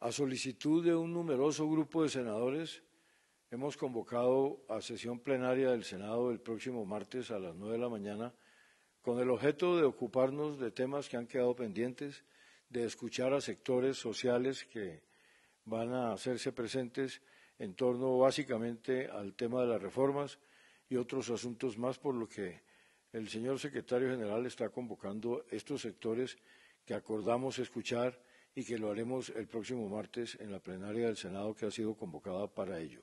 A solicitud de un numeroso grupo de senadores, hemos convocado a sesión plenaria del Senado el próximo martes a las nueve de la mañana con el objeto de ocuparnos de temas que han quedado pendientes, de escuchar a sectores sociales que van a hacerse presentes en torno básicamente al tema de las reformas y otros asuntos más, por lo que el señor secretario general está convocando estos sectores que acordamos escuchar y que lo haremos el próximo martes en la plenaria del Senado que ha sido convocada para ello.